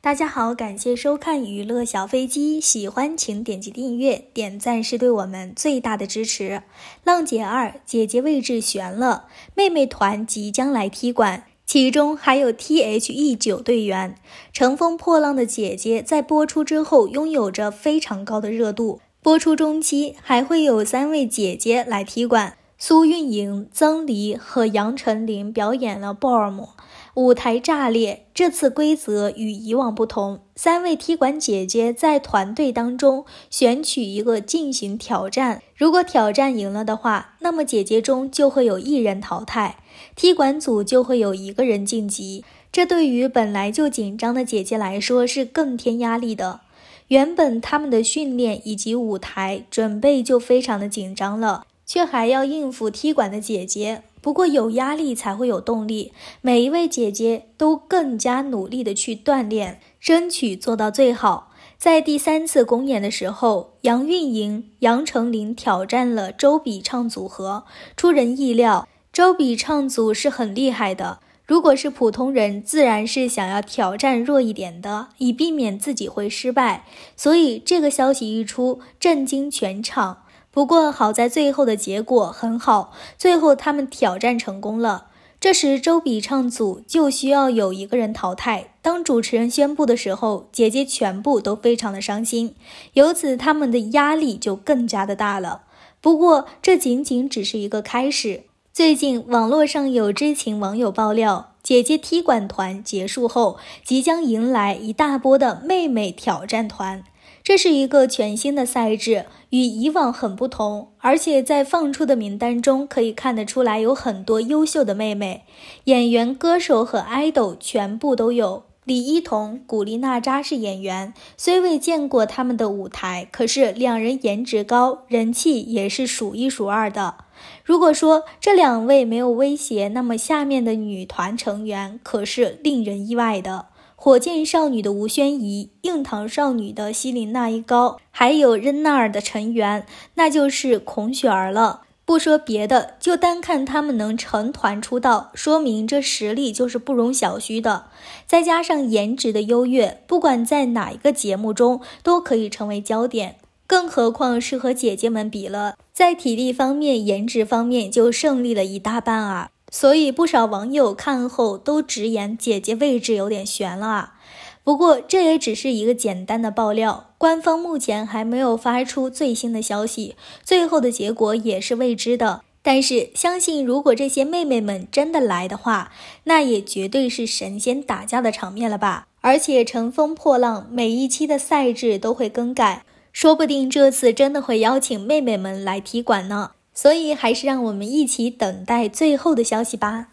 大家好，感谢收看《娱乐小飞机》，喜欢请点击订阅，点赞是对我们最大的支持。浪姐二姐姐位置悬了，妹妹团即将来踢馆，其中还有 THE 九队员。乘风破浪的姐姐在播出之后拥有着非常高的热度。播出中期还会有三位姐姐来踢馆，苏运莹、曾黎和杨丞琳表演了《b o m 舞台炸裂。这次规则与以往不同，三位踢馆姐姐在团队当中选取一个进行挑战，如果挑战赢了的话，那么姐姐中就会有一人淘汰，踢馆组就会有一个人晋级。这对于本来就紧张的姐姐来说是更添压力的。原本他们的训练以及舞台准备就非常的紧张了，却还要应付踢馆的姐姐。不过有压力才会有动力，每一位姐姐都更加努力的去锻炼，争取做到最好。在第三次公演的时候，杨钰莹、杨丞琳挑战了周笔畅组合，出人意料，周笔畅组是很厉害的。如果是普通人，自然是想要挑战弱一点的，以避免自己会失败。所以这个消息一出，震惊全场。不过好在最后的结果很好，最后他们挑战成功了。这时周笔畅组就需要有一个人淘汰。当主持人宣布的时候，姐姐全部都非常的伤心，由此他们的压力就更加的大了。不过这仅仅只是一个开始。最近网络上有知情网友爆料，姐姐踢馆团结束后，即将迎来一大波的妹妹挑战团。这是一个全新的赛制，与以往很不同。而且在放出的名单中，可以看得出来有很多优秀的妹妹，演员、歌手和 idol 全部都有。李一桐、古力娜扎是演员，虽未见过他们的舞台，可是两人颜值高，人气也是数一数二的。如果说这两位没有威胁，那么下面的女团成员可是令人意外的。火箭少女的吴宣仪、硬糖少女的希林娜依高，还有任娜尔的成员，那就是孔雪儿了。不说别的，就单看她们能成团出道，说明这实力就是不容小觑的。再加上颜值的优越，不管在哪一个节目中都可以成为焦点。更何况是和姐姐们比了，在体力方面、颜值方面就胜利了一大半啊！所以不少网友看后都直言：“姐姐位置有点悬了啊！”不过这也只是一个简单的爆料，官方目前还没有发出最新的消息，最后的结果也是未知的。但是相信，如果这些妹妹们真的来的话，那也绝对是神仙打架的场面了吧！而且《乘风破浪》每一期的赛制都会更改。说不定这次真的会邀请妹妹们来踢馆呢，所以还是让我们一起等待最后的消息吧。